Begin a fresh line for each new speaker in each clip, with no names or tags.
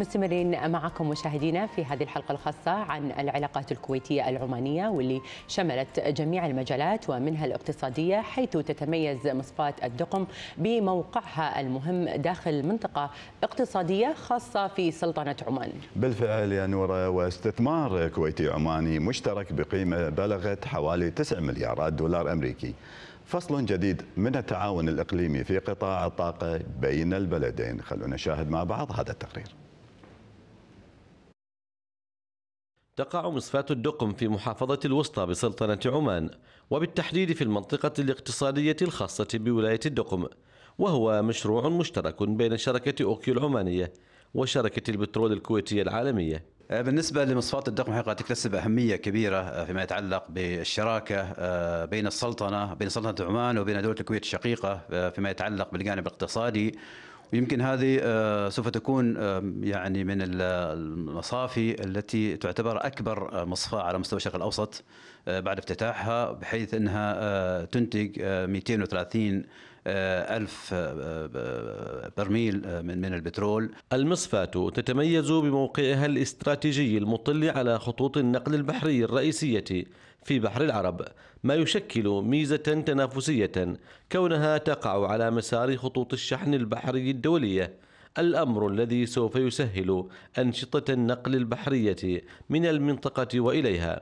مستمرين معكم مشاهدينا في هذه الحلقة الخاصة عن العلاقات الكويتية العمانية واللي شملت جميع المجالات ومنها الاقتصادية حيث تتميز مصفاة الدقم بموقعها المهم داخل منطقة اقتصادية خاصة في سلطنة عمان
بالفعل يا نورة واستثمار كويتي عماني مشترك بقيمة بلغت حوالي 9 مليارات دولار أمريكي فصل جديد من التعاون الإقليمي في قطاع الطاقة بين البلدين خلونا نشاهد مع بعض هذا التقرير
تقع مصفاة الدقم في محافظة الوسطى بسلطنة عمان وبالتحديد في المنطقة الاقتصادية الخاصة بولاية الدقم وهو مشروع مشترك بين شركة أوكيو العمانية وشركة البترول الكويتية العالمية آه، بالنسبة لمصفاة الدقم حقيقة تكتسب أهمية كبيرة
آه، فيما يتعلق بالشراكة آه، بين السلطنة بين سلطنة عمان وبين دولة الكويت الشقيقة فيما يتعلق بالجانب الاقتصادي ويمكن هذه آه، سوف تكون آه، يعني من المصافي التي تعتبر اكبر آه، مصفاه على مستوى الشرق الاوسط بعد افتتاحها بحيث انها تنتج 230
ألف برميل من من البترول المصفاة تتميز بموقعها الاستراتيجي المطل على خطوط النقل البحري الرئيسية في بحر العرب ما يشكل ميزة تنافسية كونها تقع على مسار خطوط الشحن البحري الدولية الأمر الذي سوف يسهل أنشطة النقل البحرية من المنطقة وإليها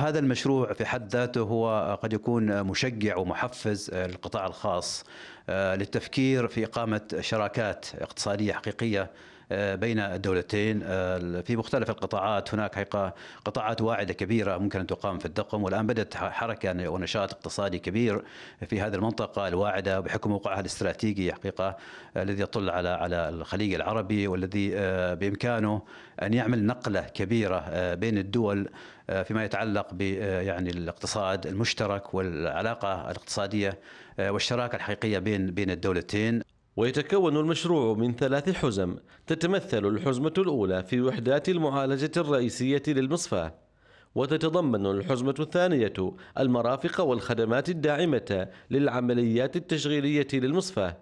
هذا المشروع في حد ذاته هو قد يكون مشجع ومحفز للقطاع الخاص آه، للتفكير في إقامة شراكات اقتصادية حقيقية بين الدولتين آه، في مختلف القطاعات هناك حقيقة قطاعات واعدة كبيرة ممكن أن تقام في الدقم والآن بدأت حركة يعني ونشاط اقتصادي كبير في هذه المنطقة الواعدة بحكم موقعها الاستراتيجي حقيقة آه، الذي يطل على على الخليج العربي والذي آه، بإمكانه أن يعمل نقلة كبيرة بين الدول فيما يتعلق ب يعني الاقتصاد المشترك والعلاقة الاقتصادية والشراكة الحقيقية
بين بين الدولتين ويتكون المشروع من ثلاث حزم تتمثل الحزمة الأولى في وحدات المعالجة الرئيسية للمصفى وتتضمن الحزمة الثانية المرافق والخدمات الداعمة للعمليات التشغيلية للمصفى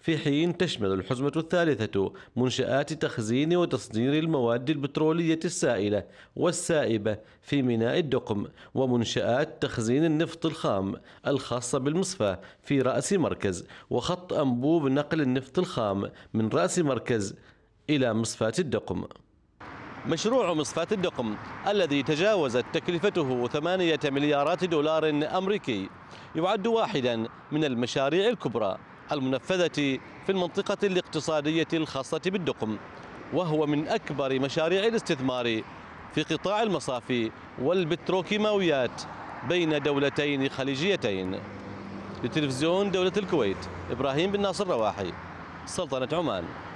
في حين تشمل الحزمة الثالثة منشآت تخزين وتصدير المواد البترولية السائلة والسائبة في ميناء الدقم ومنشآت تخزين النفط الخام الخاصة بالمصفى في رأس مركز وخط أنبوب نقل النفط الخام من رأس مركز إلى مصفاة الدقم مشروع مصفاة الدقم الذي تجاوزت تكلفته 8 مليارات دولار أمريكي يعد واحدا من المشاريع الكبرى المنفذة في المنطقة الاقتصادية الخاصة بالدقم وهو من أكبر مشاريع الاستثمار في قطاع المصافي والبتروكيماويات بين دولتين خليجيتين لتلفزيون دولة الكويت إبراهيم بن ناصر رواحي سلطنة عمان